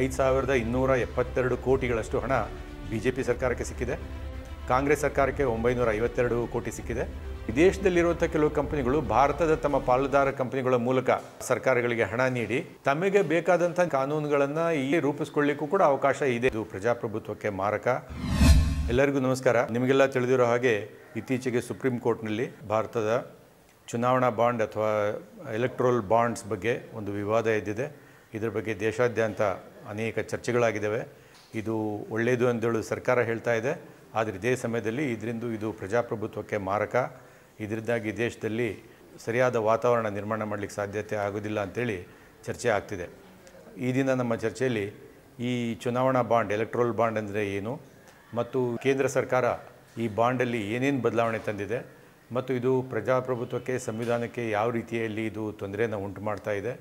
ಐದು ಸಾವಿರದ ಇನ್ನೂರ ಎಪ್ಪತ್ತೆರಡು ಕೋಟಿಗಳಷ್ಟು ಹಣ ಬಿ ಜೆ ಪಿ ಸರ್ಕಾರಕ್ಕೆ ಸಿಕ್ಕಿದೆ ಕಾಂಗ್ರೆಸ್ ಸರ್ಕಾರಕ್ಕೆ ಒಂಬೈನೂರ ಐವತ್ತೆರಡು ಕೋಟಿ ಸಿಕ್ಕಿದೆ ವಿದೇಶದಲ್ಲಿರುವಂಥ ಕೆಲವು ಕಂಪನಿಗಳು ಭಾರತದ ತಮ್ಮ ಪಾಲುದಾರ ಕಂಪನಿಗಳ ಮೂಲಕ ಸರ್ಕಾರಗಳಿಗೆ ಹಣ ನೀಡಿ ತಮಗೆ ಬೇಕಾದಂಥ ಕಾನೂನುಗಳನ್ನು ಇಲ್ಲಿ ರೂಪಿಸ್ಕೊಳ್ಳಿಕ್ಕೂ ಕೂಡ ಅವಕಾಶ ಇದೆ ಇದು ಪ್ರಜಾಪ್ರಭುತ್ವಕ್ಕೆ ಮಾರಕ ಎಲ್ಲರಿಗೂ ನಮಸ್ಕಾರ ನಿಮಗೆಲ್ಲ ತಿಳಿದಿರೋ ಹಾಗೆ ಇತ್ತೀಚೆಗೆ ಸುಪ್ರೀಂ ಕೋರ್ಟ್ನಲ್ಲಿ ಭಾರತದ ಚುನಾವಣಾ ಬಾಂಡ್ ಅಥವಾ ಎಲೆಕ್ಟ್ರೋಲ್ ಬಾಂಡ್ಸ್ ಬಗ್ಗೆ ಒಂದು ವಿವಾದ ಎದ್ದಿದೆ ಇದರ ಬಗ್ಗೆ ದೇಶಾದ್ಯಂತ ಅನೇಕ ಚರ್ಚೆಗಳಾಗಿದ್ದಾವೆ ಇದು ಒಳ್ಳೆಯದು ಅಂತೇಳಿ ಸರ್ಕಾರ ಹೇಳ್ತಾ ಇದೆ ಆದರೆ ಇದೇ ಸಮಯದಲ್ಲಿ ಇದರಿಂದ ಇದು ಪ್ರಜಾಪ್ರಭುತ್ವಕ್ಕೆ ಮಾರಕ ಇದರಿಂದಾಗಿ ದೇಶದಲ್ಲಿ ಸರಿಯಾದ ವಾತಾವರಣ ನಿರ್ಮಾಣ ಮಾಡಲಿಕ್ಕೆ ಸಾಧ್ಯತೆ ಆಗೋದಿಲ್ಲ ಅಂಥೇಳಿ ಚರ್ಚೆ ಆಗ್ತಿದೆ ಈ ದಿನ ನಮ್ಮ ಚರ್ಚೆಯಲ್ಲಿ ಈ ಚುನಾವಣಾ ಬಾಂಡ್ ಎಲೆಕ್ಟ್ರೋಲ್ ಬಾಂಡ್ ಅಂದರೆ ಏನು ಮತ್ತು ಕೇಂದ್ರ ಸರ್ಕಾರ ಈ ಬಾಂಡಲ್ಲಿ ಏನೇನು ಬದಲಾವಣೆ ತಂದಿದೆ ಮತ್ತು ಇದು ಪ್ರಜಾಪ್ರಭುತ್ವಕ್ಕೆ ಸಂವಿಧಾನಕ್ಕೆ ಯಾವ ರೀತಿಯಲ್ಲಿ ಇದು ತೊಂದರೆಯನ್ನು ಉಂಟು ಮಾಡ್ತಾ ಇದೆ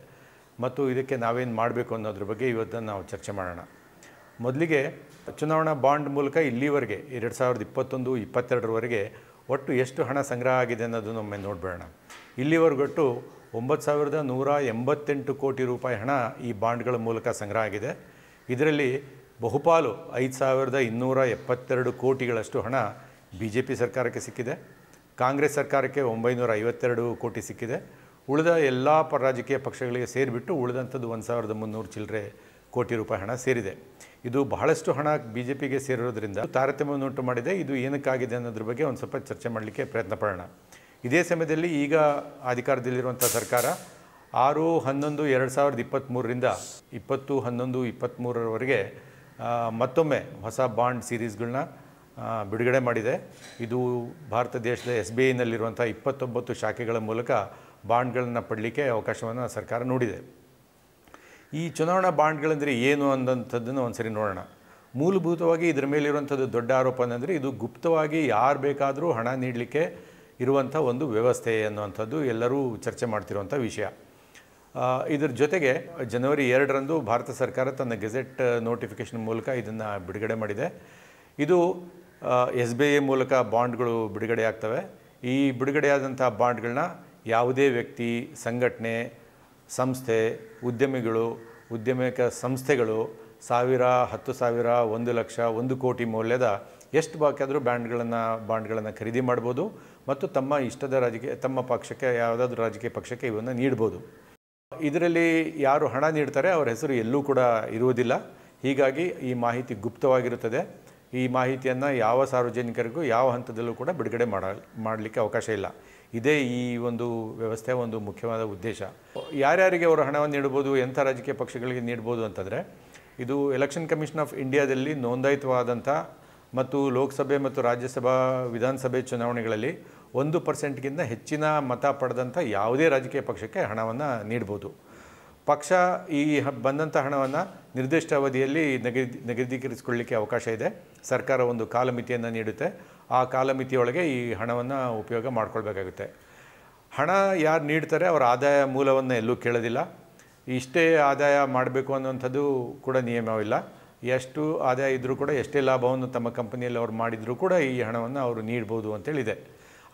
ಮತ್ತು ಇದಕ್ಕೆ ನಾವೇನು ಮಾಡಬೇಕು ಅನ್ನೋದ್ರ ಬಗ್ಗೆ ಇವತ್ತು ನಾವು ಚರ್ಚೆ ಮಾಡೋಣ ಮೊದಲಿಗೆ ಚುನಾವಣಾ ಬಾಂಡ್ ಮೂಲಕ ಇಲ್ಲಿವರೆಗೆ ಎರಡು ಸಾವಿರದ ಇಪ್ಪತ್ತೊಂದು ಇಪ್ಪತ್ತೆರಡರವರೆಗೆ ಒಟ್ಟು ಎಷ್ಟು ಹಣ ಸಂಗ್ರಹ ಆಗಿದೆ ಅನ್ನೋದನ್ನು ಒಮ್ಮೆ ನೋಡಬೇಡ ಇಲ್ಲಿವರೆಗೊಟ್ಟು ಒಂಬತ್ತು ಸಾವಿರದ ನೂರ ಎಂಬತ್ತೆಂಟು ಕೋಟಿ ರೂಪಾಯಿ ಹಣ ಈ ಬಾಂಡ್ಗಳ ಮೂಲಕ ಸಂಗ್ರಹ ಆಗಿದೆ ಇದರಲ್ಲಿ ಬಹುಪಾಲು ಐದು ಸಾವಿರದ ಇನ್ನೂರ ಎಪ್ಪತ್ತೆರಡು ಕೋಟಿಗಳಷ್ಟು ಹಣ ಬಿ ಜೆ ಪಿ ಸರ್ಕಾರಕ್ಕೆ ಸಿಕ್ಕಿದೆ ಕಾಂಗ್ರೆಸ್ ಸರ್ಕಾರಕ್ಕೆ ಒಂಬೈನೂರ ಐವತ್ತೆರಡು ಕೋಟಿ ಸಿಕ್ಕಿದೆ ಉಳಿದ ಎಲ್ಲ ಪ ರಾಜಕೀಯ ಪಕ್ಷಗಳಿಗೆ ಸೇರಿಬಿಟ್ಟು ಉಳಿದಂಥದ್ದು ಒಂದು ಸಾವಿರದ ಮುನ್ನೂರು ಚಿಲ್ಲರೆ ಕೋಟಿ ರೂಪಾಯಿ ಹಣ ಸೇರಿದೆ ಇದು ಬಹಳಷ್ಟು ಹಣ ಬಿ ಜೆ ಪಿಗೆ ಸೇರಿರೋದ್ರಿಂದ ತಾರತಮ್ಯವನ್ನುಂಟು ಮಾಡಿದೆ ಇದು ಏನಕ್ಕಾಗಿದೆ ಅನ್ನೋದ್ರ ಬಗ್ಗೆ ಒಂದು ಸ್ವಲ್ಪ ಚರ್ಚೆ ಮಾಡಲಿಕ್ಕೆ ಪ್ರಯತ್ನ ಪಡೋಣ ಇದೇ ಸಮಯದಲ್ಲಿ ಈಗ ಅಧಿಕಾರದಲ್ಲಿರುವಂಥ ಸರ್ಕಾರ ಆರು ಹನ್ನೊಂದು ಎರಡು ಸಾವಿರದ ಇಪ್ಪತ್ತ್ಮೂರರಿಂದ ಇಪ್ಪತ್ತು ಹನ್ನೊಂದು ಇಪ್ಪತ್ತ್ಮೂರರವರೆಗೆ ಮತ್ತೊಮ್ಮೆ ಹೊಸ ಬಾಂಡ್ ಸೀರೀಸ್ಗಳನ್ನ ಬಿಡುಗಡೆ ಮಾಡಿದೆ ಇದು ಭಾರತ ದೇಶದ ಎಸ್ ಬಿ ಐನಲ್ಲಿರುವಂಥ ಇಪ್ಪತ್ತೊಂಬತ್ತು ಶಾಖೆಗಳ ಮೂಲಕ ಬಾಂಡ್ಗಳನ್ನು ಪಡಲಿಕ್ಕೆ ಅವಕಾಶವನ್ನು ಸರ್ಕಾರ ನೋಡಿದೆ ಈ ಚುನಾವಣಾ ಬಾಂಡ್ಗಳಂದರೆ ಏನು ಅಂದಂಥದ್ದನ್ನು ಒಂದು ಸರಿ ನೋಡೋಣ ಮೂಲಭೂತವಾಗಿ ಇದರ ಮೇಲಿರುವಂಥದ್ದು ದೊಡ್ಡ ಆರೋಪ ಅಂದರೆ ಇದು ಗುಪ್ತವಾಗಿ ಯಾರು ಬೇಕಾದರೂ ಹಣ ನೀಡಲಿಕ್ಕೆ ಇರುವಂಥ ಒಂದು ವ್ಯವಸ್ಥೆ ಅನ್ನುವಂಥದ್ದು ಎಲ್ಲರೂ ಚರ್ಚೆ ಮಾಡ್ತಿರುವಂಥ ವಿಷಯ ಇದರ ಜೊತೆಗೆ ಜನವರಿ ಎರಡರಂದು ಭಾರತ ಸರ್ಕಾರ ತನ್ನ ಗೆಜೆಟ್ ನೋಟಿಫಿಕೇಷನ್ ಮೂಲಕ ಇದನ್ನು ಬಿಡುಗಡೆ ಮಾಡಿದೆ ಇದು ಎಸ್ ಬಿ ಐ ಮೂಲಕ ಬಾಂಡ್ಗಳು ಬಿಡುಗಡೆ ಆಗ್ತವೆ ಈ ಬಿಡುಗಡೆಯಾದಂಥ ಬಾಂಡ್ಗಳನ್ನ ಯಾವುದೇ ವ್ಯಕ್ತಿ ಸಂಘಟನೆ ಸಂಸ್ಥೆ ಉದ್ಯಮಿಗಳು ಉದ್ಯಮಿಕ ಸಂಸ್ಥೆಗಳು ಸಾವಿರ ಹತ್ತು ಸಾವಿರ ಒಂದು ಲಕ್ಷ ಒಂದು ಕೋಟಿ ಮೌಲ್ಯದ ಎಷ್ಟು ಬಾಕಿಯಾದರೂ ಬ್ಯಾಂಡ್ಗಳನ್ನು ಬಾಂಡ್ಗಳನ್ನು ಖರೀದಿ ಮಾಡ್ಬೋದು ಮತ್ತು ತಮ್ಮ ಇಷ್ಟದ ರಾಜಕೀಯ ತಮ್ಮ ಪಕ್ಷಕ್ಕೆ ಯಾವುದಾದ್ರೂ ರಾಜಕೀಯ ಪಕ್ಷಕ್ಕೆ ಇವನ್ನು ನೀಡ್ಬೋದು ಇದರಲ್ಲಿ ಯಾರು ಹಣ ನೀಡ್ತಾರೆ ಅವರ ಹೆಸರು ಎಲ್ಲೂ ಕೂಡ ಇರುವುದಿಲ್ಲ ಹೀಗಾಗಿ ಈ ಮಾಹಿತಿ ಗುಪ್ತವಾಗಿರುತ್ತದೆ ಈ ಮಾಹಿತಿಯನ್ನು ಯಾವ ಸಾರ್ವಜನಿಕರಿಗೂ ಯಾವ ಹಂತದಲ್ಲೂ ಕೂಡ ಬಿಡುಗಡೆ ಮಾಡಲಿಕ್ಕೆ ಅವಕಾಶ ಇಲ್ಲ ಇದೇ ಈ ಒಂದು ವ್ಯವಸ್ಥೆ ಒಂದು ಮುಖ್ಯವಾದ ಉದ್ದೇಶ ಯಾರ್ಯಾರಿಗೆ ಅವರು ಹಣವನ್ನು ನೀಡ್ಬೋದು ಎಂಥ ರಾಜಕೀಯ ಪಕ್ಷಗಳಿಗೆ ನೀಡ್ಬೋದು ಅಂತಂದರೆ ಇದು ಎಲೆಕ್ಷನ್ ಕಮಿಷನ್ ಆಫ್ ಇಂಡಿಯಾದಲ್ಲಿ ನೋಂದಾಯಿತವಾದಂಥ ಮತ್ತು ಲೋಕಸಭೆ ಮತ್ತು ರಾಜ್ಯಸಭಾ ವಿಧಾನಸಭೆ ಚುನಾವಣೆಗಳಲ್ಲಿ ಒಂದು ಪರ್ಸೆಂಟ್ಗಿಂತ ಹೆಚ್ಚಿನ ಮತ ಪಡೆದಂಥ ಯಾವುದೇ ರಾಜಕೀಯ ಪಕ್ಷಕ್ಕೆ ಹಣವನ್ನು ನೀಡ್ಬೋದು ಪಕ್ಷ ಈ ಬಂದಂಥ ಹಣವನ್ನು ನಿರ್ದಿಷ್ಟ ಅವಧಿಯಲ್ಲಿ ನಗದಿ ನಗದೀಕರಿಸಿಕೊಳ್ಳಲಿಕ್ಕೆ ಅವಕಾಶ ಇದೆ ಸರ್ಕಾರ ಒಂದು ಕಾಲಮಿತಿಯನ್ನು ನೀಡುತ್ತೆ ಆ ಕಾಲಮಿತಿಯೊಳಗೆ ಈ ಹಣವನ್ನು ಉಪಯೋಗ ಮಾಡಿಕೊಳ್ಬೇಕಾಗುತ್ತೆ ಹಣ ಯಾರು ನೀಡ್ತಾರೆ ಅವರ ಆದಾಯ ಮೂಲವನ್ನು ಎಲ್ಲೂ ಕೇಳೋದಿಲ್ಲ ಇಷ್ಟೇ ಆದಾಯ ಮಾಡಬೇಕು ಅನ್ನುವಂಥದ್ದು ಕೂಡ ನಿಯಮವಿಲ್ಲ ಎಷ್ಟು ಆದಾಯ ಇದ್ದರೂ ಕೂಡ ಎಷ್ಟೇ ಲಾಭವನ್ನು ತಮ್ಮ ಕಂಪನಿಯಲ್ಲಿ ಅವ್ರು ಮಾಡಿದರೂ ಕೂಡ ಈ ಹಣವನ್ನು ಅವರು ನೀಡ್ಬೋದು ಅಂತೇಳಿದೆ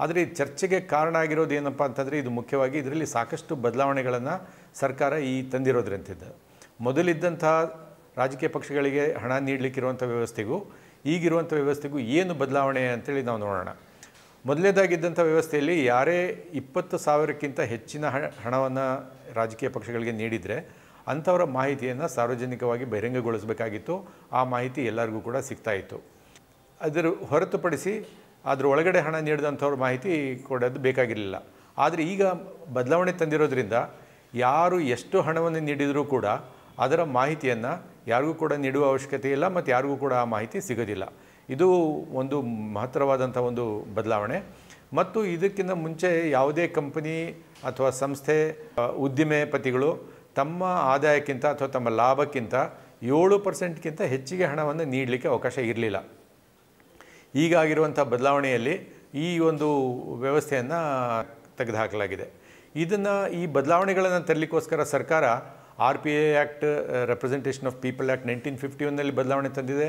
ಆದರೆ ಈ ಚರ್ಚೆಗೆ ಕಾರಣ ಆಗಿರೋದು ಏನಪ್ಪ ಅಂತಂದರೆ ಇದು ಮುಖ್ಯವಾಗಿ ಇದರಲ್ಲಿ ಸಾಕಷ್ಟು ಬದಲಾವಣೆಗಳನ್ನು ಸರ್ಕಾರ ಈ ತಂದಿರೋದ್ರಂತಿದ್ದ ಮೊದಲಿದ್ದಂಥ ರಾಜಕೀಯ ಪಕ್ಷಗಳಿಗೆ ಹಣ ನೀಡಲಿಕ್ಕಿರುವಂಥ ವ್ಯವಸ್ಥೆಗೂ ಈಗಿರುವಂಥ ವ್ಯವಸ್ಥೆಗೂ ಏನು ಬದಲಾವಣೆ ಅಂತೇಳಿ ನಾವು ನೋಡೋಣ ಮೊದಲೇದಾಗಿದ್ದಂಥ ವ್ಯವಸ್ಥೆಯಲ್ಲಿ ಯಾರೇ ಇಪ್ಪತ್ತು ಸಾವಿರಕ್ಕಿಂತ ಹೆಚ್ಚಿನ ಹಣವನ್ನು ರಾಜಕೀಯ ಪಕ್ಷಗಳಿಗೆ ನೀಡಿದರೆ ಅಂಥವರ ಮಾಹಿತಿಯನ್ನು ಸಾರ್ವಜನಿಕವಾಗಿ ಬಹಿರಂಗಗೊಳಿಸಬೇಕಾಗಿತ್ತು ಆ ಮಾಹಿತಿ ಎಲ್ಲರಿಗೂ ಕೂಡ ಸಿಗ್ತಾಯಿತ್ತು ಅದರ ಹೊರತುಪಡಿಸಿ ಅದರ ಒಳಗಡೆ ಹಣ ನೀಡಿದಂಥವ್ರ ಮಾಹಿತಿ ಕೊಡೋದು ಬೇಕಾಗಿರಲಿಲ್ಲ ಆದರೆ ಈಗ ಬದಲಾವಣೆ ತಂದಿರೋದ್ರಿಂದ ಯಾರು ಎಷ್ಟು ಹಣವನ್ನು ನೀಡಿದರೂ ಕೂಡ ಅದರ ಮಾಹಿತಿಯನ್ನು ಯಾರಿಗೂ ಕೂಡ ನೀಡುವ ಅವಶ್ಯಕತೆ ಇಲ್ಲ ಮತ್ತು ಯಾರಿಗೂ ಕೂಡ ಆ ಮಾಹಿತಿ ಸಿಗೋದಿಲ್ಲ ಇದು ಒಂದು ಮಹತ್ತರವಾದಂಥ ಒಂದು ಬದಲಾವಣೆ ಮತ್ತು ಇದಕ್ಕಿಂತ ಮುಂಚೆ ಯಾವುದೇ ಕಂಪನಿ ಅಥವಾ ಸಂಸ್ಥೆ ಉದ್ದಿಮೆಪತಿಗಳು ತಮ್ಮ ಆದಾಯಕ್ಕಿಂತ ಅಥವಾ ತಮ್ಮ ಲಾಭಕ್ಕಿಂತ ಏಳು ಪರ್ಸೆಂಟ್ಗಿಂತ ಹೆಚ್ಚಿಗೆ ಹಣವನ್ನು ನೀಡಲಿಕ್ಕೆ ಅವಕಾಶ ಇರಲಿಲ್ಲ ಈಗಾಗಿರುವಂಥ ಬದಲಾವಣೆಯಲ್ಲಿ ಈ ಒಂದು ವ್ಯವಸ್ಥೆಯನ್ನು ತೆಗೆದುಹಾಕಲಾಗಿದೆ ಇದನ್ನು ಈ ಬದಲಾವಣೆಗಳನ್ನು ತರಲಿಕ್ಕೋಸ್ಕರ ಸರ್ಕಾರ R P A act representation of people act nineteen fifty ಒನ್ನಲ್ಲಿ ಬದಲಾವಣೆ ತಂದಿದೆ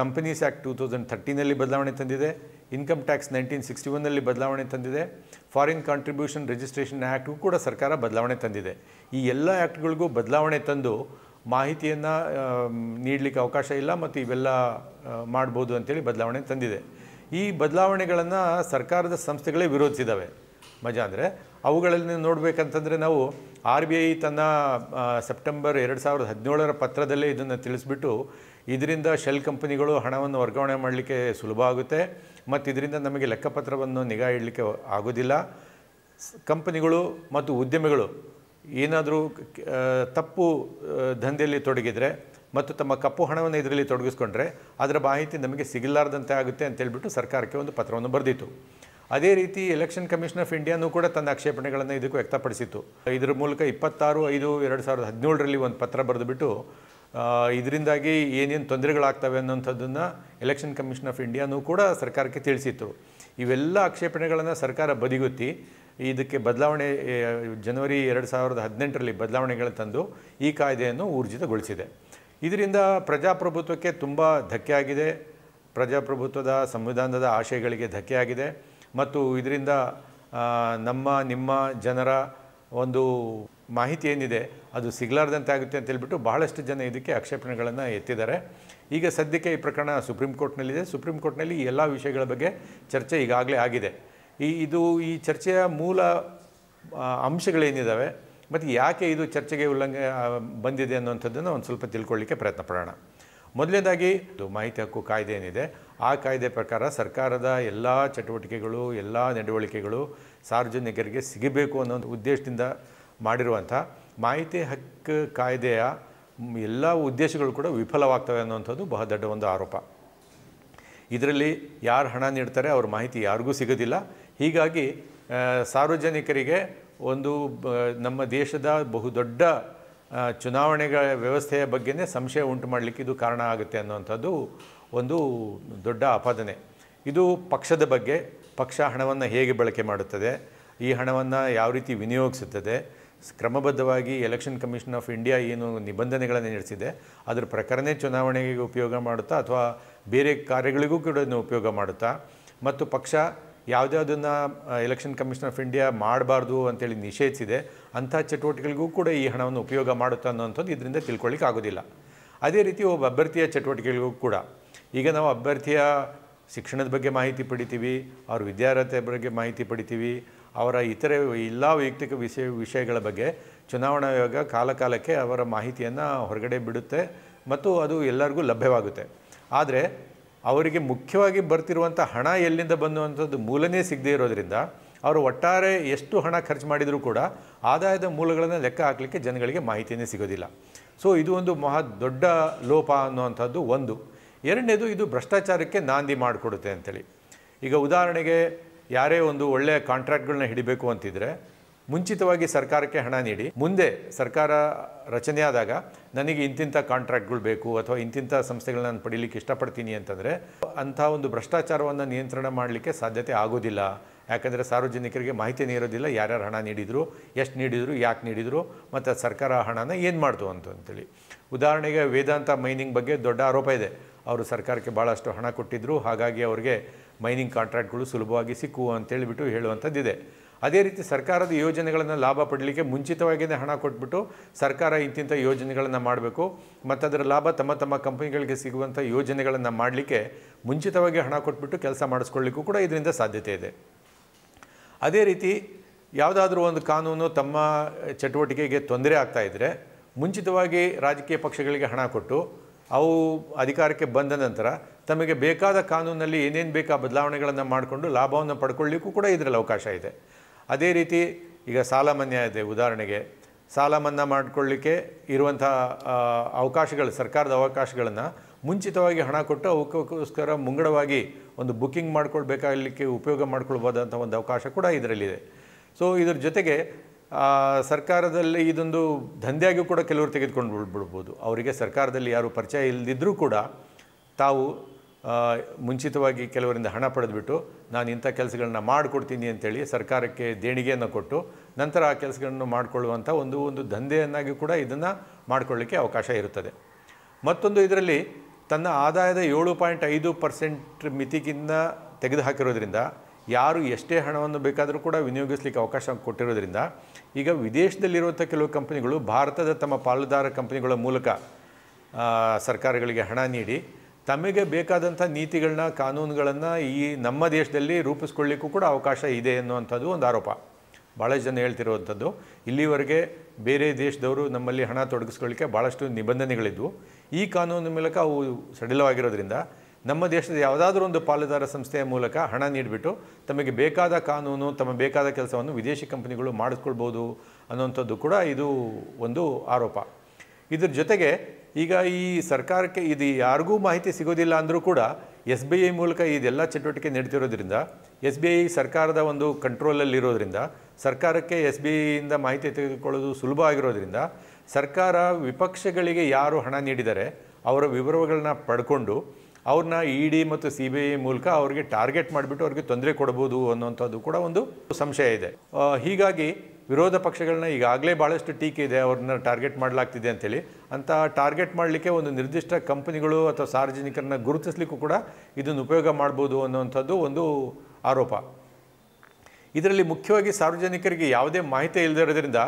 ಕಂಪನೀಸ್ ಆ್ಯಕ್ಟ್ ಟೂ ತೌಸಂಡ್ ಥರ್ಟೀನಲ್ಲಿ ಬದಲಾವಣೆ ತಂದಿದೆ ಇನ್ಕಮ್ ಟ್ಯಾಕ್ಸ್ ನೈನ್ಟೀನ್ ಸಿಕ್ಸ್ಟಿ ಒನ್ನಲ್ಲಿ ಬದಲಾವಣೆ ತಂದಿದೆ ಫಾರಿನ್ ಕಾಂಟ್ರಿಬ್ಯೂಷನ್ ರಿಜಿಸ್ಟ್ರೇಷನ್ ಆ್ಯಕ್ಟ್ಗೂ ಕೂಡ ಸರ್ಕಾರ ಬದಲಾವಣೆ ತಂದಿದೆ ಈ ಎಲ್ಲ ಆ್ಯಕ್ಟ್ಗಳಿಗೂ ಬದಲಾವಣೆ ತಂದು ಮಾಹಿತಿಯನ್ನು ನೀಡಲಿಕ್ಕೆ ಅವಕಾಶ ಇಲ್ಲ ಮತ್ತು ಇವೆಲ್ಲ ಮಾಡ್ಬೋದು ಅಂಥೇಳಿ ಬದಲಾವಣೆ ತಂದಿದೆ ಈ ಬದಲಾವಣೆಗಳನ್ನು ಸರ್ಕಾರದ ಸಂಸ್ಥೆಗಳೇ ವಿರೋಧಿಸಿದ್ದಾವೆ ಮಜಾ ಅಂದರೆ ಅವುಗಳಲ್ಲಿ ನೋಡಬೇಕಂತಂದರೆ ನಾವು ಆರ್ ಬಿ ಐ ತನ್ನ ಸೆಪ್ಟೆಂಬರ್ ಎರಡು ಸಾವಿರದ ಹದಿನೇಳರ ಪತ್ರದಲ್ಲೇ ಇದನ್ನು ತಿಳಿಸ್ಬಿಟ್ಟು ಇದರಿಂದ ಶೆಲ್ ಕಂಪನಿಗಳು ಹಣವನ್ನು ವರ್ಗಾವಣೆ ಮಾಡಲಿಕ್ಕೆ ಸುಲಭ ಆಗುತ್ತೆ ಮತ್ತು ಇದರಿಂದ ನಮಗೆ ಲೆಕ್ಕಪತ್ರವನ್ನು ನಿಗಾ ಇಡಲಿಕ್ಕೆ ಆಗೋದಿಲ್ಲ ಕಂಪನಿಗಳು ಮತ್ತು ಉದ್ಯಮಿಗಳು ಏನಾದರೂ ತಪ್ಪು ದಂಧೆಯಲ್ಲಿ ತೊಡಗಿದರೆ ಮತ್ತು ತಮ್ಮ ಕಪ್ಪು ಹಣವನ್ನು ಇದರಲ್ಲಿ ತೊಡಗಿಸ್ಕೊಂಡ್ರೆ ಅದರ ಮಾಹಿತಿ ನಮಗೆ ಸಿಗಲಾರ್ದಂತೆ ಆಗುತ್ತೆ ಅಂತೇಳ್ಬಿಟ್ಟು ಸರ್ಕಾರಕ್ಕೆ ಒಂದು ಪತ್ರವನ್ನು ಬರೆದಿತ್ತು ಅದೇ ರೀತಿ ಎಲೆಕ್ಷನ್ ಕಮಿಷನ್ ಆಫ್ ಇಂಡಿಯಾನೂ ಕೂಡ ತನ್ನ ಆಕ್ಷೇಪಣೆಗಳನ್ನು ಇದಕ್ಕೂ ವ್ಯಕ್ತಪಡಿಸಿತ್ತು ಇದರ ಮೂಲಕ ಇಪ್ಪತ್ತಾರು ಐದು ಎರಡು ಸಾವಿರದ ಹದಿನೇಳರಲ್ಲಿ ಒಂದು ಪತ್ರ ಬರೆದುಬಿಟ್ಟು ಇದರಿಂದಾಗಿ ಏನೇನು ತೊಂದರೆಗಳಾಗ್ತವೆ ಅನ್ನೋಂಥದ್ದನ್ನು ಎಲೆಕ್ಷನ್ ಕಮಿಷನ್ ಆಫ್ ಇಂಡಿಯಾನೂ ಕೂಡ ಸರ್ಕಾರಕ್ಕೆ ತಿಳಿಸಿತ್ತು ಇವೆಲ್ಲ ಆಕ್ಷೇಪಣೆಗಳನ್ನು ಸರ್ಕಾರ ಬದಿಗೊತ್ತಿ ಇದಕ್ಕೆ ಬದಲಾವಣೆ ಜನವರಿ ಎರಡು ಸಾವಿರದ ಹದಿನೆಂಟರಲ್ಲಿ ಬದಲಾವಣೆಗಳು ತಂದು ಈ ಕಾಯ್ದೆಯನ್ನು ಊರ್ಜಿತಗೊಳಿಸಿದೆ ಇದರಿಂದ ಪ್ರಜಾಪ್ರಭುತ್ವಕ್ಕೆ ತುಂಬ ಧಕ್ಕೆ ಆಗಿದೆ ಪ್ರಜಾಪ್ರಭುತ್ವದ ಸಂವಿಧಾನದ ಆಶಯಗಳಿಗೆ ಧಕ್ಕೆ ಆಗಿದೆ ಮತ್ತು ಇದರಿಂದ ನಮ್ಮ ನಿಮ್ಮ ಜನರ ಒಂದು ಮಾಹಿತಿ ಏನಿದೆ ಅದು ಸಿಗಲಾರ್ದಂತೆ ಆಗುತ್ತೆ ಅಂತ ಹೇಳ್ಬಿಟ್ಟು ಬಹಳಷ್ಟು ಜನ ಇದಕ್ಕೆ ಆಕ್ಷೇಪಣೆಗಳನ್ನು ಎತ್ತಿದ್ದಾರೆ ಈಗ ಸದ್ಯಕ್ಕೆ ಈ ಪ್ರಕರಣ ಸುಪ್ರೀಂ ಕೋರ್ಟ್ನಲ್ಲಿದೆ ಸುಪ್ರೀಂ ಕೋರ್ಟ್ನಲ್ಲಿ ಎಲ್ಲ ವಿಷಯಗಳ ಬಗ್ಗೆ ಚರ್ಚೆ ಈಗಾಗಲೇ ಆಗಿದೆ ಈ ಇದು ಈ ಚರ್ಚೆಯ ಮೂಲ ಅಂಶಗಳೇನಿದ್ದಾವೆ ಮತ್ತು ಯಾಕೆ ಇದು ಚರ್ಚೆಗೆ ಉಲ್ಲಂಘನೆ ಬಂದಿದೆ ಅನ್ನುವಂಥದ್ದನ್ನು ಒಂದು ಸ್ವಲ್ಪ ತಿಳ್ಕೊಳ್ಳಿಕ್ಕೆ ಪ್ರಯತ್ನ ಪಡೋಣ ಮೊದಲನೇದಾಗಿ ಮಾಹಿತಿ ಹಕ್ಕು ಕಾಯ್ದೆ ಏನಿದೆ ಆ ಕಾಯ್ದೆ ಪ್ರಕಾರ ಸರ್ಕಾರದ ಎಲ್ಲ ಚಟುವಟಿಕೆಗಳು ಎಲ್ಲ ನಡವಳಿಕೆಗಳು ಸಾರ್ವಜನಿಕರಿಗೆ ಸಿಗಬೇಕು ಅನ್ನೋ ಒಂದು ಉದ್ದೇಶದಿಂದ ಮಾಡಿರುವಂಥ ಮಾಹಿತಿ ಹಕ್ಕು ಕಾಯ್ದೆಯ ಎಲ್ಲ ಉದ್ದೇಶಗಳು ಕೂಡ ವಿಫಲವಾಗ್ತವೆ ಅನ್ನೋವಂಥದ್ದು ಬಹಳ ದೊಡ್ಡ ಒಂದು ಆರೋಪ ಇದರಲ್ಲಿ ಯಾರು ಹಣ ನೀಡ್ತಾರೆ ಅವ್ರ ಮಾಹಿತಿ ಯಾರಿಗೂ ಸಿಗೋದಿಲ್ಲ ಹೀಗಾಗಿ ಸಾರ್ವಜನಿಕರಿಗೆ ಒಂದು ನಮ್ಮ ದೇಶದ ಬಹುದೊಡ್ಡ ಚುನಾವಣೆಗಳ ವ್ಯವಸ್ಥೆಯ ಬಗ್ಗೆನೇ ಸಂಶಯ ಉಂಟು ಮಾಡಲಿಕ್ಕೆ ಇದು ಕಾರಣ ಆಗುತ್ತೆ ಅನ್ನುವಂಥದ್ದು ಒಂದು ದೊಡ್ಡ ಆಪಾದನೆ ಇದು ಪಕ್ಷದ ಬಗ್ಗೆ ಪಕ್ಷ ಹಣವನ್ನು ಹೇಗೆ ಬಳಕೆ ಮಾಡುತ್ತದೆ ಈ ಹಣವನ್ನು ಯಾವ ರೀತಿ ವಿನಿಯೋಗಿಸುತ್ತದೆ ಕ್ರಮಬದ್ಧವಾಗಿ ಎಲೆಕ್ಷನ್ ಕಮಿಷನ್ ಆಫ್ ಇಂಡಿಯಾ ಏನು ನಿಬಂಧನೆಗಳನ್ನು ನಡೆಸಿದೆ ಅದರ ಪ್ರಕಾರನೇ ಚುನಾವಣೆಗೆ ಉಪಯೋಗ ಮಾಡುತ್ತಾ ಅಥವಾ ಬೇರೆ ಕಾರ್ಯಗಳಿಗೂ ಕೂಡ ಉಪಯೋಗ ಮಾಡುತ್ತಾ ಮತ್ತು ಪಕ್ಷ ಯಾವುದ್ಯಾವುದನ್ನು ಎಲೆಕ್ಷನ್ ಕಮಿಷನ್ ಆಫ್ ಇಂಡಿಯಾ ಮಾಡಬಾರ್ದು ಅಂತೇಳಿ ನಿಷೇಧಿಸಿದೆ ಅಂಥ ಚಟುವಟಿಕೆಗಳಿಗೂ ಕೂಡ ಈ ಹಣವನ್ನು ಉಪಯೋಗ ಮಾಡುತ್ತೆ ಅನ್ನೋವಂಥದ್ದು ಇದರಿಂದ ತಿಳ್ಕೊಳ್ಳಿಕ್ಕೆ ಆಗೋದಿಲ್ಲ ಅದೇ ರೀತಿ ಒಬ್ಬ ಅಭ್ಯರ್ಥಿಯ ಚಟುವಟಿಕೆಗಳಿಗೂ ಕೂಡ ಈಗ ನಾವು ಅಭ್ಯರ್ಥಿಯ ಶಿಕ್ಷಣದ ಬಗ್ಗೆ ಮಾಹಿತಿ ಪಡಿತೀವಿ ಅವ್ರ ವಿದ್ಯಾರ್ಹತೆ ಬಗ್ಗೆ ಮಾಹಿತಿ ಪಡಿತೀವಿ ಅವರ ಇತರೆ ಎಲ್ಲ ವೈಯಕ್ತಿಕ ವಿಷಯ ವಿಷಯಗಳ ಬಗ್ಗೆ ಚುನಾವಣಾ ಆಯೋಗ ಕಾಲಕಾಲಕ್ಕೆ ಅವರ ಮಾಹಿತಿಯನ್ನು ಹೊರಗಡೆ ಬಿಡುತ್ತೆ ಮತ್ತು ಅದು ಎಲ್ಲರಿಗೂ ಲಭ್ಯವಾಗುತ್ತೆ ಆದರೆ ಅವರಿಗೆ ಮುಖ್ಯವಾಗಿ ಬರ್ತಿರುವಂಥ ಹಣ ಎಲ್ಲಿಂದ ಬಂದುವಂಥದ್ದು ಮೂಲನೇ ಸಿಗದೇ ಇರೋದರಿಂದ ಅವರು ಒಟ್ಟಾರೆ ಎಷ್ಟು ಹಣ ಖರ್ಚು ಮಾಡಿದರೂ ಕೂಡ ಆದಾಯದ ಮೂಲಗಳನ್ನು ಲೆಕ್ಕ ಹಾಕಲಿಕ್ಕೆ ಜನಗಳಿಗೆ ಮಾಹಿತಿಯೇ ಸಿಗೋದಿಲ್ಲ ಸೊ ಇದು ಒಂದು ಮಹಾ ದೊಡ್ಡ ಲೋಪ ಅನ್ನುವಂಥದ್ದು ಒಂದು ಎರಡನೇದು ಇದು ಭ್ರಷ್ಟಾಚಾರಕ್ಕೆ ನಾಂದಿ ಮಾಡಿಕೊಡುತ್ತೆ ಅಂಥೇಳಿ ಈಗ ಉದಾಹರಣೆಗೆ ಯಾರೇ ಒಂದು ಒಳ್ಳೆಯ ಕಾಂಟ್ರಾಕ್ಟ್ಗಳನ್ನ ಹಿಡಿಬೇಕು ಅಂತಿದ್ದರೆ ಮುಂಚಿತವಾಗಿ ಸರ್ಕಾರಕ್ಕೆ ಹಣ ನೀಡಿ ಮುಂದೆ ಸರ್ಕಾರ ರಚನೆಯಾದಾಗ ನನಗೆ ಇಂತಿಂಥ ಕಾಂಟ್ರಾಕ್ಟ್ಗಳು ಬೇಕು ಅಥವಾ ಇಂತಿಂಥ ಸಂಸ್ಥೆಗಳನ್ನ ನಾನು ಪಡೀಲಿಕ್ಕೆ ಇಷ್ಟಪಡ್ತೀನಿ ಅಂತಂದರೆ ಅಂಥ ಒಂದು ಭ್ರಷ್ಟಾಚಾರವನ್ನು ನಿಯಂತ್ರಣ ಮಾಡಲಿಕ್ಕೆ ಸಾಧ್ಯತೆ ಆಗೋದಿಲ್ಲ ಯಾಕಂದರೆ ಸಾರ್ವಜನಿಕರಿಗೆ ಮಾಹಿತಿನೇ ಇರೋದಿಲ್ಲ ಯಾರ್ಯಾರು ಹಣ ನೀಡಿದರು ಎಷ್ಟು ನೀಡಿದರು ಯಾಕೆ ನೀಡಿದರು ಮತ್ತು ಸರ್ಕಾರ ಹಣನ ಏನು ಮಾಡ್ತು ಅಂತೇಳಿ ಉದಾಹರಣೆಗೆ ವೇದಾಂತ ಮೈನಿಂಗ್ ಬಗ್ಗೆ ದೊಡ್ಡ ಆರೋಪ ಇದೆ ಅವರು ಸರ್ಕಾರಕ್ಕೆ ಭಾಳಷ್ಟು ಹಣ ಕೊಟ್ಟಿದ್ದರು ಹಾಗಾಗಿ ಅವ್ರಿಗೆ ಮೈನಿಂಗ್ ಕಾಂಟ್ರಾಕ್ಟ್ಗಳು ಸುಲಭವಾಗಿ ಸಿಕ್ಕುವು ಅಂತೇಳಿಬಿಟ್ಟು ಹೇಳುವಂಥದ್ದಿದೆ ಅದೇ ರೀತಿ ಸರ್ಕಾರದ ಯೋಜನೆಗಳನ್ನು ಲಾಭ ಪಡಲಿಕ್ಕೆ ಮುಂಚಿತವಾಗಿಯೇ ಹಣ ಕೊಟ್ಬಿಟ್ಟು ಸರ್ಕಾರ ಇಂತಿಂಥ ಯೋಜನೆಗಳನ್ನು ಮಾಡಬೇಕು ಮತ್ತು ಅದರ ಲಾಭ ತಮ್ಮ ತಮ್ಮ ಕಂಪನಿಗಳಿಗೆ ಸಿಗುವಂಥ ಯೋಜನೆಗಳನ್ನು ಮಾಡಲಿಕ್ಕೆ ಮುಂಚಿತವಾಗಿ ಹಣ ಕೊಟ್ಬಿಟ್ಟು ಕೆಲಸ ಮಾಡಿಸ್ಕೊಳ್ಳಿಕ್ಕೂ ಕೂಡ ಇದರಿಂದ ಸಾಧ್ಯತೆ ಇದೆ ಅದೇ ರೀತಿ ಯಾವುದಾದ್ರೂ ಒಂದು ಕಾನೂನು ತಮ್ಮ ಚಟುವಟಿಕೆಗೆ ತೊಂದರೆ ಆಗ್ತಾ ಇದ್ದರೆ ಮುಂಚಿತವಾಗಿ ರಾಜಕೀಯ ಪಕ್ಷಗಳಿಗೆ ಹಣ ಕೊಟ್ಟು ಅವು ಅಧಿಕಾರಕ್ಕೆ ಬಂದ ನಂತರ ತಮಗೆ ಬೇಕಾದ ಕಾನೂನಲ್ಲಿ ಏನೇನು ಬೇಕಾ ಬದಲಾವಣೆಗಳನ್ನು ಮಾಡಿಕೊಂಡು ಲಾಭವನ್ನು ಪಡ್ಕೊಳ್ಳಿಕ್ಕೂ ಕೂಡ ಇದರಲ್ಲಿ ಅವಕಾಶ ಇದೆ ಅದೇ ರೀತಿ ಈಗ ಸಾಲ ಮನ್ನಾ ಇದೆ ಉದಾಹರಣೆಗೆ ಸಾಲ ಮನ್ನಾ ಮಾಡಿಕೊಳ್ಳಿಕ್ಕೆ ಇರುವಂಥ ಅವಕಾಶಗಳು ಸರ್ಕಾರದ ಅವಕಾಶಗಳನ್ನು ಮುಂಚಿತವಾಗಿ ಹಣ ಕೊಟ್ಟು ಅವಕ್ಕೋಸ್ಕರ ಮುಂಗಡವಾಗಿ ಒಂದು ಬುಕ್ಕಿಂಗ್ ಮಾಡ್ಕೊಳ್ಬೇಕಾಗಲಿಕ್ಕೆ ಉಪಯೋಗ ಮಾಡ್ಕೊಳ್ಬೋದಂಥ ಒಂದು ಅವಕಾಶ ಕೂಡ ಇದರಲ್ಲಿದೆ ಸೊ ಇದ್ರ ಜೊತೆಗೆ ಸರ್ಕಾರದಲ್ಲಿ ಇದೊಂದು ದಂಧೆಯಾಗಿ ಕೂಡ ಕೆಲವರು ತೆಗೆದುಕೊಂಡು ಬಿಡ್ಬೋದು ಅವರಿಗೆ ಸರ್ಕಾರದಲ್ಲಿ ಯಾರು ಪರಿಚಯ ಇಲ್ಲದಿದ್ದರೂ ಕೂಡ ತಾವು ಮುಂಚಿತವಾಗಿ ಕೆಲವರಿಂದ ಹಣ ಪಡೆದುಬಿಟ್ಟು ನಾನು ಇಂಥ ಕೆಲಸಗಳನ್ನ ಮಾಡಿಕೊಡ್ತೀನಿ ಅಂತೇಳಿ ಸರ್ಕಾರಕ್ಕೆ ದೇಣಿಗೆಯನ್ನು ಕೊಟ್ಟು ನಂತರ ಆ ಕೆಲಸಗಳನ್ನು ಮಾಡಿಕೊಳ್ಳುವಂಥ ಒಂದು ಒಂದು ದಂಧೆಯನ್ನಾಗಿ ಕೂಡ ಇದನ್ನು ಮಾಡಿಕೊಳ್ಳಿಕ್ಕೆ ಅವಕಾಶ ಇರುತ್ತದೆ ಮತ್ತೊಂದು ಇದರಲ್ಲಿ ತನ್ನ ಆದಾಯದ ಏಳು ಪಾಯಿಂಟ್ ಐದು ಪರ್ಸೆಂಟ್ ಮಿತಿಗಿಂತ ತೆಗೆದುಹಾಕಿರೋದ್ರಿಂದ ಯಾರು ಎಷ್ಟೇ ಹಣವನ್ನು ಬೇಕಾದರೂ ಕೂಡ ವಿನಿಯೋಗಿಸಲಿಕ್ಕೆ ಅವಕಾಶ ಕೊಟ್ಟಿರೋದ್ರಿಂದ ಈಗ ವಿದೇಶದಲ್ಲಿರುವಂಥ ಕೆಲವು ಕಂಪನಿಗಳು ಭಾರತದ ತಮ್ಮ ಪಾಲುದಾರ ಕಂಪನಿಗಳ ಮೂಲಕ ಸರ್ಕಾರಗಳಿಗೆ ಹಣ ನೀಡಿ ತಮಗೆ ಬೇಕಾದಂಥ ನೀತಿಗಳನ್ನ ಕಾನೂನುಗಳನ್ನು ಈ ನಮ್ಮ ದೇಶದಲ್ಲಿ ರೂಪಿಸ್ಕೊಳ್ಳಿಕ್ಕೂ ಕೂಡ ಅವಕಾಶ ಇದೆ ಅನ್ನುವಂಥದ್ದು ಒಂದು ಆರೋಪ ಭಾಳಷ್ಟು ಜನ ಹೇಳ್ತಿರುವಂಥದ್ದು ಇಲ್ಲಿವರೆಗೆ ಬೇರೆ ದೇಶದವರು ನಮ್ಮಲ್ಲಿ ಹಣ ತೊಡಗಿಸ್ಕೊಳ್ಳಿಕ್ಕೆ ಭಾಳಷ್ಟು ನಿಬಂಧನೆಗಳಿದ್ವು ಈ ಕಾನೂನಿನ ಮೂಲಕ ಅವು ಸಡಿಲವಾಗಿರೋದ್ರಿಂದ ನಮ್ಮ ದೇಶದ ಯಾವುದಾದ್ರೂ ಒಂದು ಪಾಲುದಾರ ಸಂಸ್ಥೆಯ ಮೂಲಕ ಹಣ ನೀಡಿಬಿಟ್ಟು ತಮಗೆ ಬೇಕಾದ ಕಾನೂನು ತಮ್ಮ ಬೇಕಾದ ಕೆಲಸವನ್ನು ವಿದೇಶಿ ಕಂಪನಿಗಳು ಮಾಡಿಸ್ಕೊಳ್ಬೋದು ಅನ್ನೋಂಥದ್ದು ಕೂಡ ಇದು ಒಂದು ಆರೋಪ ಇದರ ಜೊತೆಗೆ ಈಗ ಈ ಸರ್ಕಾರಕ್ಕೆ ಇದು ಯಾರಿಗೂ ಮಾಹಿತಿ ಸಿಗೋದಿಲ್ಲ ಅಂದರೂ ಕೂಡ ಎಸ್ ಬಿ ಐ ಮೂಲಕ ಇದೆಲ್ಲ ಚಟುವಟಿಕೆ ನಡೀತಿರೋದ್ರಿಂದ ಎಸ್ ಬಿ ಐ ಸರ್ಕಾರದ ಒಂದು ಕಂಟ್ರೋಲಲ್ಲಿರೋದ್ರಿಂದ ಸರ್ಕಾರಕ್ಕೆ ಎಸ್ ಬಿ ಐಯಿಂದ ಮಾಹಿತಿ ತೆಗೆದುಕೊಳ್ಳೋದು ಸುಲಭ ಆಗಿರೋದ್ರಿಂದ ಸರ್ಕಾರ ವಿಪಕ್ಷಗಳಿಗೆ ಯಾರು ಹಣ ನೀಡಿದರೆ ಅವರ ವಿವರಗಳನ್ನ ಪಡ್ಕೊಂಡು ಅವ್ರನ್ನ ಇ ಡಿ ಮತ್ತು ಸಿ ಬಿ ಐ ಮೂಲಕ ಅವ್ರಿಗೆ ಟಾರ್ಗೆಟ್ ಮಾಡಿಬಿಟ್ಟು ಅವ್ರಿಗೆ ತೊಂದರೆ ಕೊಡ್ಬೋದು ಅನ್ನೋಂಥದ್ದು ಕೂಡ ಒಂದು ಸಂಶಯ ಇದೆ ಹೀಗಾಗಿ ವಿರೋಧ ಪಕ್ಷಗಳನ್ನ ಈಗಾಗಲೇ ಭಾಳಷ್ಟು ಟೀಕೆ ಇದೆ ಅವ್ರನ್ನ ಟಾರ್ಗೆಟ್ ಮಾಡಲಾಗ್ತಿದೆ ಅಂತೇಳಿ ಅಂತ ಟಾರ್ಗೆಟ್ ಮಾಡಲಿಕ್ಕೆ ಒಂದು ನಿರ್ದಿಷ್ಟ ಕಂಪನಿಗಳು ಅಥವಾ ಸಾರ್ವಜನಿಕರನ್ನ ಗುರುತಿಸಲಿಕ್ಕೂ ಕೂಡ ಇದನ್ನು ಉಪಯೋಗ ಮಾಡ್ಬೋದು ಅನ್ನುವಂಥದ್ದು ಒಂದು ಆರೋಪ ಇದರಲ್ಲಿ ಮುಖ್ಯವಾಗಿ ಸಾರ್ವಜನಿಕರಿಗೆ ಯಾವುದೇ ಮಾಹಿತಿ ಇಲ್ಲದಿರೋದ್ರಿಂದ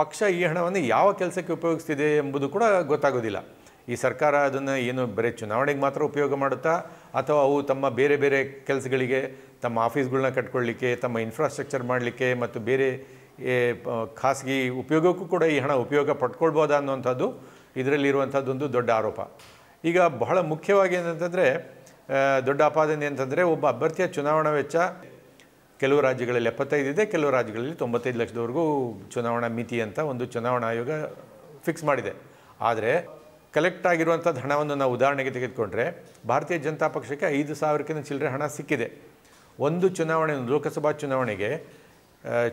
ಪಕ್ಷ ಈ ಹಣವನ್ನು ಯಾವ ಕೆಲಸಕ್ಕೆ ಉಪಯೋಗಿಸ್ತಿದೆ ಎಂಬುದು ಕೂಡ ಗೊತ್ತಾಗೋದಿಲ್ಲ ಈ ಸರ್ಕಾರ ಅದನ್ನು ಏನು ಬರೀ ಚುನಾವಣೆಗೆ ಮಾತ್ರ ಉಪಯೋಗ ಮಾಡುತ್ತಾ ಅಥವಾ ಅವು ತಮ್ಮ ಬೇರೆ ಬೇರೆ ಕೆಲಸಗಳಿಗೆ ತಮ್ಮ ಆಫೀಸ್ಗಳನ್ನ ಕಟ್ಕೊಳ್ಳಿಕ್ಕೆ ತಮ್ಮ ಇನ್ಫ್ರಾಸ್ಟ್ರಕ್ಚರ್ ಮಾಡಲಿಕ್ಕೆ ಮತ್ತು ಬೇರೆ ಖಾಸಗಿ ಉಪಯೋಗಕ್ಕೂ ಕೂಡ ಈ ಹಣ ಉಪಯೋಗ ಪಡ್ಕೊಳ್ಬೋದಾ ಅನ್ನುವಂಥದ್ದು ಇದರಲ್ಲಿರುವಂಥದ್ದೊಂದು ದೊಡ್ಡ ಆರೋಪ ಈಗ ಬಹಳ ಮುಖ್ಯವಾಗಿ ಏನಂತಂದರೆ ದೊಡ್ಡ ಆಪಾದನೆ ಅಂತಂದರೆ ಒಬ್ಬ ಅಭ್ಯರ್ಥಿಯ ಚುನಾವಣಾ ವೆಚ್ಚ ಕೆಲವು ರಾಜ್ಯಗಳಲ್ಲಿ ಎಪ್ಪತ್ತೈದು ಇದೆ ಕೆಲವು ರಾಜ್ಯಗಳಲ್ಲಿ ತೊಂಬತ್ತೈದು ಲಕ್ಷದವರೆಗೂ ಚುನಾವಣಾ ಮಿತಿ ಅಂತ ಒಂದು ಚುನಾವಣಾ ಆಯೋಗ ಫಿಕ್ಸ್ ಮಾಡಿದೆ ಆದರೆ ಕಲೆಕ್ಟ್ ಆಗಿರುವಂಥದ್ದು ಹಣವನ್ನು ನಾವು ಉದಾಹರಣೆಗೆ ತೆಗೆದುಕೊಂಡ್ರೆ ಭಾರತೀಯ ಜನತಾ ಪಕ್ಷಕ್ಕೆ ಐದು ಸಾವಿರಕ್ಕಿಂತ ಚಿಲ್ಲರೆ ಹಣ ಸಿಕ್ಕಿದೆ ಒಂದು ಚುನಾವಣೆ ಲೋಕಸಭಾ ಚುನಾವಣೆಗೆ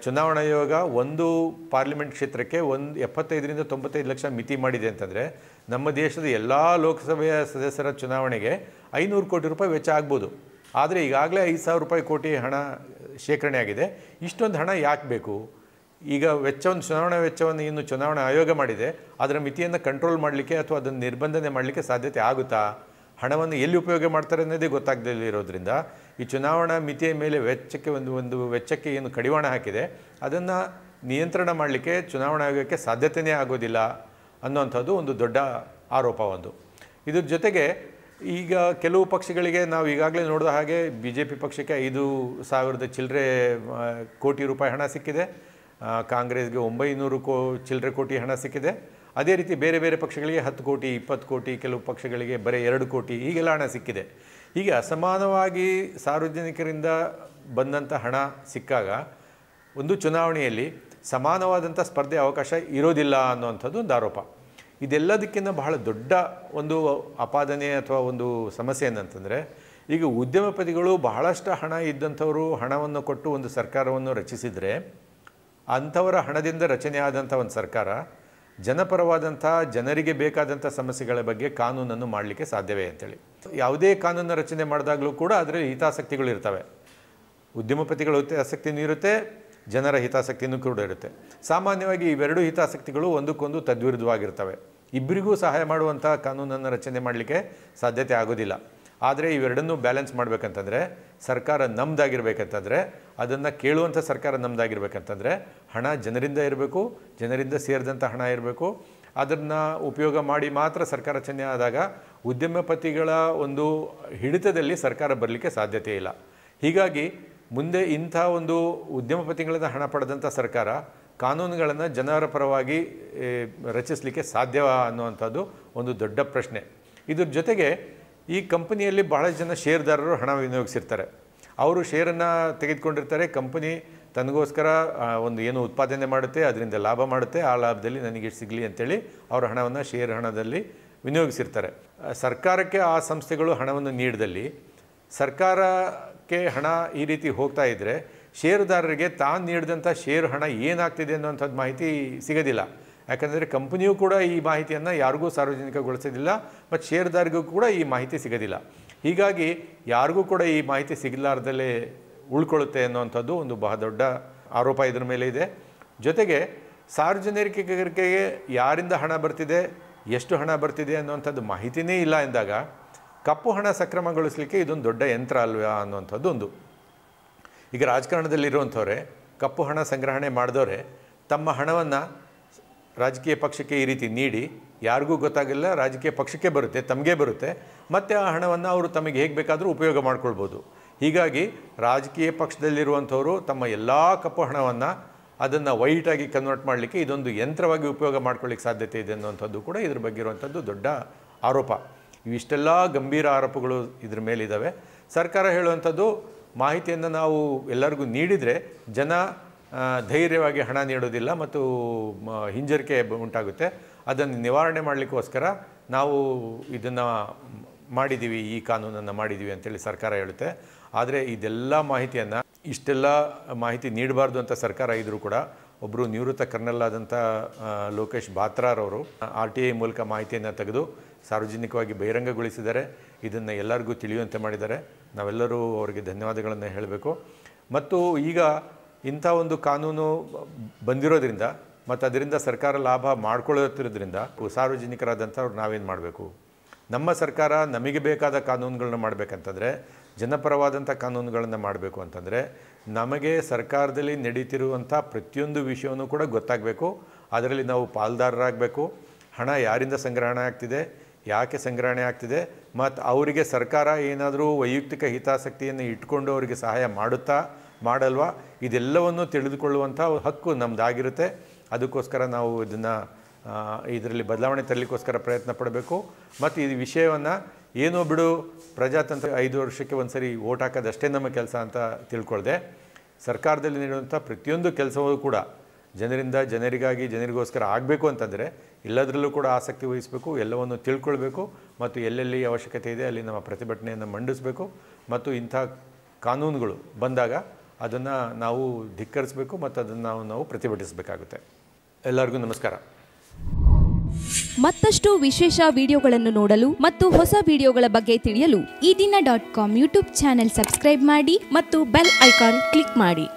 ಚುನಾವಣಾ ಆಯೋಗ ಒಂದು ಪಾರ್ಲಿಮೆಂಟ್ ಕ್ಷೇತ್ರಕ್ಕೆ ಒಂದು ಎಪ್ಪತ್ತೈದರಿಂದ ತೊಂಬತ್ತೈದು ಲಕ್ಷ ಮಿತಿ ಮಾಡಿದೆ ಅಂತಂದರೆ ನಮ್ಮ ದೇಶದ ಎಲ್ಲ ಲೋಕಸಭೆಯ ಸದಸ್ಯರ ಚುನಾವಣೆಗೆ ಐನೂರು ಕೋಟಿ ರೂಪಾಯಿ ವೆಚ್ಚ ಆಗ್ಬೋದು ಆದರೆ ಈಗಾಗಲೇ ಐದು ಸಾವಿರ ರೂಪಾಯಿ ಕೋಟಿ ಹಣ ಶೇಖರಣೆ ಆಗಿದೆ ಇಷ್ಟೊಂದು ಹಣ ಯಾಕೆ ಬೇಕು ಈಗ ವೆಚ್ಚವನ್ನು ಚುನಾವಣಾ ವೆಚ್ಚವನ್ನು ಇನ್ನು ಚುನಾವಣಾ ಆಯೋಗ ಮಾಡಿದೆ ಅದರ ಮಿತಿಯನ್ನು ಕಂಟ್ರೋಲ್ ಮಾಡಲಿಕ್ಕೆ ಅಥವಾ ಅದನ್ನು ನಿರ್ಬಂಧನೆ ಮಾಡಲಿಕ್ಕೆ ಸಾಧ್ಯತೆ ಆಗುತ್ತಾ ಹಣವನ್ನು ಎಲ್ಲಿ ಉಪಯೋಗ ಮಾಡ್ತಾರೆ ಅನ್ನೋದೇ ಇರೋದ್ರಿಂದ ಈ ಚುನಾವಣಾ ಮಿತಿಯ ಮೇಲೆ ವೆಚ್ಚಕ್ಕೆ ಒಂದು ಒಂದು ವೆಚ್ಚಕ್ಕೆ ಏನು ಕಡಿವಾಣ ಹಾಕಿದೆ ಅದನ್ನು ನಿಯಂತ್ರಣ ಮಾಡಲಿಕ್ಕೆ ಚುನಾವಣಾ ಆಯೋಗಕ್ಕೆ ಸಾಧ್ಯತೆಯೇ ಆಗೋದಿಲ್ಲ ಅನ್ನೋವಂಥದ್ದು ಒಂದು ದೊಡ್ಡ ಆರೋಪ ಒಂದು ಇದರ ಜೊತೆಗೆ ಈಗ ಕೆಲವು ಪಕ್ಷಗಳಿಗೆ ನಾವು ಈಗಾಗಲೇ ನೋಡಿದ ಹಾಗೆ ಬಿ ಜೆ ಪಿ ಪಕ್ಷಕ್ಕೆ ಐದು ಸಾವಿರದ ಚಿಲ್ಲರೆ ಕೋಟಿ ರೂಪಾಯಿ ಹಣ ಸಿಕ್ಕಿದೆ ಕಾಂಗ್ರೆಸ್ಗೆ ಒಂಬೈನೂರು ಕೋ ಚಿಲ್ಲರೆ ಕೋಟಿ ಹಣ ಸಿಕ್ಕಿದೆ ಅದೇ ರೀತಿ ಬೇರೆ ಬೇರೆ ಪಕ್ಷಗಳಿಗೆ ಹತ್ತು ಕೋಟಿ ಇಪ್ಪತ್ತು ಕೋಟಿ ಕೆಲವು ಪಕ್ಷಗಳಿಗೆ ಬರೀ ಎರಡು ಕೋಟಿ ಹೀಗೆಲ್ಲ ಹಣ ಸಿಕ್ಕಿದೆ ಹೀಗೆ ಅಸಮಾನವಾಗಿ ಸಾರ್ವಜನಿಕರಿಂದ ಬಂದಂಥ ಹಣ ಸಿಕ್ಕಾಗ ಒಂದು ಚುನಾವಣೆಯಲ್ಲಿ ಸಮಾನವಾದಂಥ ಸ್ಪರ್ಧೆ ಅವಕಾಶ ಇರೋದಿಲ್ಲ ಅನ್ನುವಂಥದ್ದು ಒಂದು ಆರೋಪ ಇದೆಲ್ಲದಕ್ಕಿಂತ ಬಹಳ ದೊಡ್ಡ ಒಂದು ಅಪಾದನೆ ಅಥವಾ ಒಂದು ಸಮಸ್ಯೆ ಏನಂತಂದರೆ ಈಗ ಉದ್ಯಮಪತಿಗಳು ಬಹಳಷ್ಟು ಹಣ ಇದ್ದಂಥವರು ಹಣವನ್ನು ಕೊಟ್ಟು ಒಂದು ಸರ್ಕಾರವನ್ನು ರಚಿಸಿದರೆ ಅಂಥವರ ಹಣದಿಂದ ರಚನೆ ಆದಂಥ ಒಂದು ಸರ್ಕಾರ ಜನಪರವಾದಂಥ ಜನರಿಗೆ ಬೇಕಾದಂಥ ಸಮಸ್ಯೆಗಳ ಬಗ್ಗೆ ಕಾನೂನನ್ನು ಮಾಡಲಿಕ್ಕೆ ಸಾಧ್ಯವೇ ಅಂತೇಳಿ ಯಾವುದೇ ಕಾನೂನು ರಚನೆ ಮಾಡಿದಾಗಲೂ ಕೂಡ ಅದರಲ್ಲಿ ಹಿತಾಸಕ್ತಿಗಳು ಇರ್ತವೆ ಉದ್ಯಮಪತಿಗಳ ಹಿತಾಸಕ್ತಿನೂ ಇರುತ್ತೆ ಜನರ ಹಿತಾಸಕ್ತಿಯೂ ಕೂಡ ಇರುತ್ತೆ ಸಾಮಾನ್ಯವಾಗಿ ಇವೆರಡೂ ಹಿತಾಸಕ್ತಿಗಳು ಒಂದಕ್ಕೊಂದು ತದ್ವಿರುದ್ಧವಾಗಿರ್ತವೆ ಇಬ್ಬರಿಗೂ ಸಹಾಯ ಮಾಡುವಂಥ ಕಾನೂನನ್ನು ರಚನೆ ಮಾಡಲಿಕ್ಕೆ ಸಾಧ್ಯತೆ ಆಗೋದಿಲ್ಲ ಆದರೆ ಇವೆರಡನ್ನೂ ಬ್ಯಾಲೆನ್ಸ್ ಮಾಡಬೇಕಂತಂದರೆ ಸರ್ಕಾರ ನಮ್ಮದಾಗಿರ್ಬೇಕಂತಂದರೆ ಅದನ್ನು ಕೇಳುವಂಥ ಸರ್ಕಾರ ನಮ್ಮದಾಗಿರ್ಬೇಕಂತಂದರೆ ಹಣ ಜನರಿಂದ ಇರಬೇಕು ಜನರಿಂದ ಸೇರಿದಂಥ ಹಣ ಇರಬೇಕು ಅದನ್ನು ಉಪಯೋಗ ಮಾಡಿ ಮಾತ್ರ ಸರ್ಕಾರ ರಚನೆ ಆದಾಗ ಉದ್ಯಮಪತಿಗಳ ಒಂದು ಹಿಡಿತದಲ್ಲಿ ಸರ್ಕಾರ ಬರಲಿಕ್ಕೆ ಸಾಧ್ಯತೆ ಇಲ್ಲ ಹೀಗಾಗಿ ಮುಂದೆ ಇಂಥ ಒಂದು ಉದ್ಯಮಪತಿಗಳಿಂದ ಹಣ ಪಡೆದಂಥ ಸರ್ಕಾರ ಕಾನೂನುಗಳನ್ನು ಜನರ ಪರವಾಗಿ ರಚಿಸಲಿಕ್ಕೆ ಸಾಧ್ಯವ ಅನ್ನುವಂಥದ್ದು ಒಂದು ದೊಡ್ಡ ಪ್ರಶ್ನೆ ಇದ್ರ ಜೊತೆಗೆ ಈ ಕಂಪನಿಯಲ್ಲಿ ಬಹಳ ಜನ ಷೇರುದಾರರು ಹಣ ವಿನಿಯೋಗಿಸಿರ್ತಾರೆ ಅವರು ಷೇರನ್ನು ತೆಗೆದುಕೊಂಡಿರ್ತಾರೆ ಕಂಪನಿ ತನಗೋಸ್ಕರ ಒಂದು ಏನು ಉತ್ಪಾದನೆ ಮಾಡುತ್ತೆ ಅದರಿಂದ ಲಾಭ ಮಾಡುತ್ತೆ ಆ ಲಾಭದಲ್ಲಿ ನನಗೆ ಸಿಗಲಿ ಅಂತೇಳಿ ಅವರ ಹಣವನ್ನು ಷೇರು ಹಣದಲ್ಲಿ ವಿನಿಯೋಗಿಸಿರ್ತಾರೆ ಸರ್ಕಾರಕ್ಕೆ ಆ ಸಂಸ್ಥೆಗಳು ಹಣವನ್ನು ನೀಡಿದಲ್ಲಿ ಸರ್ಕಾರಕ್ಕೆ ಹಣ ಈ ರೀತಿ ಹೋಗ್ತಾ ಇದ್ದರೆ ಷೇರುದಾರರಿಗೆ ತಾನು ನೀಡಿದಂಥ ಷೇರು ಹಣ ಏನಾಗ್ತಿದೆ ಅನ್ನೋಂಥದ್ದು ಮಾಹಿತಿ ಸಿಗೋದಿಲ್ಲ ಯಾಕಂದರೆ ಕಂಪನಿಯೂ ಕೂಡ ಈ ಮಾಹಿತಿಯನ್ನು ಯಾರಿಗೂ ಸಾರ್ವಜನಿಕಗೊಳಿಸೋದಿಲ್ಲ ಮತ್ತು ಷೇರ್ದಾರಿಗೂ ಕೂಡ ಈ ಮಾಹಿತಿ ಸಿಗೋದಿಲ್ಲ ಹೀಗಾಗಿ ಯಾರಿಗೂ ಕೂಡ ಈ ಮಾಹಿತಿ ಸಿಗಲಾರ್ದಲ್ಲೇ ಉಳ್ಕೊಳ್ಳುತ್ತೆ ಅನ್ನೋವಂಥದ್ದು ಒಂದು ಬಹಳ ದೊಡ್ಡ ಆರೋಪ ಇದರ ಮೇಲೆ ಇದೆ ಜೊತೆಗೆ ಸಾರ್ವಜನಿಕರಿಗೆ ಯಾರಿಂದ ಹಣ ಬರ್ತಿದೆ ಎಷ್ಟು ಹಣ ಬರ್ತಿದೆ ಅನ್ನುವಂಥದ್ದು ಮಾಹಿತಿನೇ ಇಲ್ಲ ಎಂದಾಗ ಕಪ್ಪು ಹಣ ಸಕ್ರಮಗೊಳಿಸಲಿಕ್ಕೆ ಇದೊಂದು ದೊಡ್ಡ ಯಂತ್ರ ಅಲ್ವಾ ಅನ್ನುವಂಥದ್ದು ಒಂದು ಈಗ ರಾಜಕಾರಣದಲ್ಲಿರುವಂಥವ್ರೆ ಕಪ್ಪು ಹಣ ಸಂಗ್ರಹಣೆ ಮಾಡಿದವರೆ ತಮ್ಮ ಹಣವನ್ನು ರಾಜಕೀಯ ಪಕ್ಷಕ್ಕೆ ಈ ರೀತಿ ನೀಡಿ ಯಾರಿಗೂ ಗೊತ್ತಾಗಿಲ್ಲ ರಾಜಕೀಯ ಪಕ್ಷಕ್ಕೆ ಬರುತ್ತೆ ತಮಗೆ ಬರುತ್ತೆ ಮತ್ತು ಆ ಹಣವನ್ನು ಅವರು ತಮಗೆ ಹೇಗೆ ಬೇಕಾದರೂ ಉಪಯೋಗ ಮಾಡ್ಕೊಳ್ಬೋದು ಹೀಗಾಗಿ ರಾಜಕೀಯ ಪಕ್ಷದಲ್ಲಿರುವಂಥವರು ತಮ್ಮ ಎಲ್ಲ ಕಪ್ಪು ಹಣವನ್ನು ಅದನ್ನು ವೈಟಾಗಿ ಕನ್ವರ್ಟ್ ಮಾಡಲಿಕ್ಕೆ ಇದೊಂದು ಯಂತ್ರವಾಗಿ ಉಪಯೋಗ ಮಾಡ್ಕೊಳ್ಳಿಕ್ಕೆ ಸಾಧ್ಯತೆ ಇದೆ ಅನ್ನುವಂಥದ್ದು ಕೂಡ ಇದ್ರ ಬಗ್ಗೆ ಇರುವಂಥದ್ದು ದೊಡ್ಡ ಆರೋಪ ಇವಿಷ್ಟೆಲ್ಲ ಗಂಭೀರ ಆರೋಪಗಳು ಇದ್ರ ಮೇಲಿದ್ದಾವೆ ಸರ್ಕಾರ ಹೇಳುವಂಥದ್ದು ಮಾಹಿತಿಯನ್ನು ನಾವು ಎಲ್ಲರಿಗೂ ನೀಡಿದರೆ ಜನ ಧೈರ್ಯವಾಗಿ ಹಣ ನೀಡೋದಿಲ್ಲ ಮತ್ತು ಹಿಂಜರಿಕೆ ಉಂಟಾಗುತ್ತೆ ಅದನ್ನು ನಿವಾರಣೆ ಮಾಡಲಿಕ್ಕೋಸ್ಕರ ನಾವು ಇದನ್ನು ಮಾಡಿದ್ದೀವಿ ಈ ಕಾನೂನನ್ನು ಮಾಡಿದ್ದೀವಿ ಅಂತೇಳಿ ಸರ್ಕಾರ ಹೇಳುತ್ತೆ ಆದರೆ ಇದೆಲ್ಲ ಮಾಹಿತಿಯನ್ನು ಇಷ್ಟೆಲ್ಲ ಮಾಹಿತಿ ನೀಡಬಾರ್ದು ಅಂತ ಸರ್ಕಾರ ಇದ್ದರೂ ಕೂಡ ಒಬ್ಬರು ನಿವೃತ್ತ ಕರ್ನಲ್ ಆದಂಥ ಲೋಕೇಶ್ ಬಾತ್ರಾರವರು ಆರ್ ಟಿ ಐ ಮೂಲಕ ಮಾಹಿತಿಯನ್ನು ತೆಗೆದು ಸಾರ್ವಜನಿಕವಾಗಿ ಬಹಿರಂಗಗೊಳಿಸಿದ್ದಾರೆ ಇದನ್ನು ಎಲ್ಲರಿಗೂ ತಿಳಿಯುವಂತೆ ಮಾಡಿದ್ದಾರೆ ನಾವೆಲ್ಲರೂ ಅವರಿಗೆ ಧನ್ಯವಾದಗಳನ್ನು ಹೇಳಬೇಕು ಮತ್ತು ಈಗ ಇಂಥ ಒಂದು ಕಾನೂನು ಬಂದಿರೋದ್ರಿಂದ ಮತ್ತು ಅದರಿಂದ ಸರ್ಕಾರ ಲಾಭ ಮಾಡ್ಕೊಳ್ಳುತ್ತಿರೋದ್ರಿಂದ ಸಾರ್ವಜನಿಕರಾದಂಥವ್ರು ನಾವೇನು ಮಾಡಬೇಕು ನಮ್ಮ ಸರ್ಕಾರ ನಮಗೆ ಬೇಕಾದ ಕಾನೂನುಗಳನ್ನ ಮಾಡಬೇಕಂತಂದರೆ ಜನಪರವಾದಂಥ ಕಾನೂನುಗಳನ್ನು ಮಾಡಬೇಕು ಅಂತಂದರೆ ನಮಗೆ ಸರ್ಕಾರದಲ್ಲಿ ನಡೀತಿರುವಂಥ ಪ್ರತಿಯೊಂದು ವಿಷಯವೂ ಕೂಡ ಗೊತ್ತಾಗಬೇಕು ಅದರಲ್ಲಿ ನಾವು ಪಾಲ್ದಾರರಾಗಬೇಕು ಹಣ ಯಾರಿಂದ ಸಂಗ್ರಹಣೆ ಆಗ್ತಿದೆ ಯಾಕೆ ಸಂಗ್ರಹಣೆ ಆಗ್ತಿದೆ ಮತ್ತು ಅವರಿಗೆ ಸರ್ಕಾರ ಏನಾದರೂ ವೈಯಕ್ತಿಕ ಹಿತಾಸಕ್ತಿಯನ್ನು ಇಟ್ಕೊಂಡು ಅವರಿಗೆ ಸಹಾಯ ಮಾಡುತ್ತಾ ಮಾಡಲ್ವಾ ಇದೆಲ್ಲವನ್ನು ತಿಳಿದುಕೊಳ್ಳುವಂಥ ಹಕ್ಕು ನಮ್ಮದಾಗಿರುತ್ತೆ ಅದಕ್ಕೋಸ್ಕರ ನಾವು ಇದನ್ನು ಇದರಲ್ಲಿ ಬದಲಾವಣೆ ತರಲಿಕ್ಕೋಸ್ಕರ ಪ್ರಯತ್ನ ಪಡಬೇಕು ಮತ್ತು ಈ ವಿಷಯವನ್ನು ಏನೋ ಬಿಡು ಪ್ರಜಾತಂತ್ರ ಐದು ವರ್ಷಕ್ಕೆ ಒಂದು ಸರಿ ಓಟ್ ಹಾಕೋದಷ್ಟೇ ನಮ್ಮ ಕೆಲಸ ಅಂತ ತಿಳ್ಕೊಳ್ದೆ ಸರ್ಕಾರದಲ್ಲಿ ನೀಡುವಂಥ ಪ್ರತಿಯೊಂದು ಕೆಲಸವೂ ಕೂಡ ಜನರಿಂದ ಜನರಿಗಾಗಿ ಜನರಿಗೋಸ್ಕರ ಆಗಬೇಕು ಅಂತಂದರೆ ಎಲ್ಲದರಲ್ಲೂ ಕೂಡ ಆಸಕ್ತಿ ವಹಿಸಬೇಕು ಎಲ್ಲವನ್ನು ತಿಳ್ಕೊಳ್ಬೇಕು ಮತ್ತು ಎಲ್ಲೆಲ್ಲಿ ಅವಶ್ಯಕತೆ ಇದೆ ಅಲ್ಲಿ ನಮ್ಮ ಪ್ರತಿಭಟನೆಯನ್ನು ಮಂಡಿಸಬೇಕು ಮತ್ತು ಇಂಥ ಕಾನೂನುಗಳು ಬಂದಾಗ ಅದನ್ನು ನಾವು ಧಿಕ್ಕರಿಸಬೇಕು ಮತ್ತು ಅದನ್ನು ನಾವು ನಾವು ಪ್ರತಿಭಟಿಸಬೇಕಾಗುತ್ತೆ ಎಲ್ಲರಿಗೂ ನಮಸ್ಕಾರ ಮತ್ತಷ್ಟು ವಿಶೇಷ ವಿಡಿಯೋಗಳನ್ನು ನೋಡಲು ಮತ್ತು ಹೊಸ ವಿಡಿಯೋಗಳ ಬಗ್ಗೆ ತಿಳಿಯಲು Ee Dina dot com YouTube channel subscribe ಮಾಡಿ ಮತ್ತು ಬೆಲ್ ಐಕಾನ್ ಕ್ಲಿಕ್ ಮಾಡಿ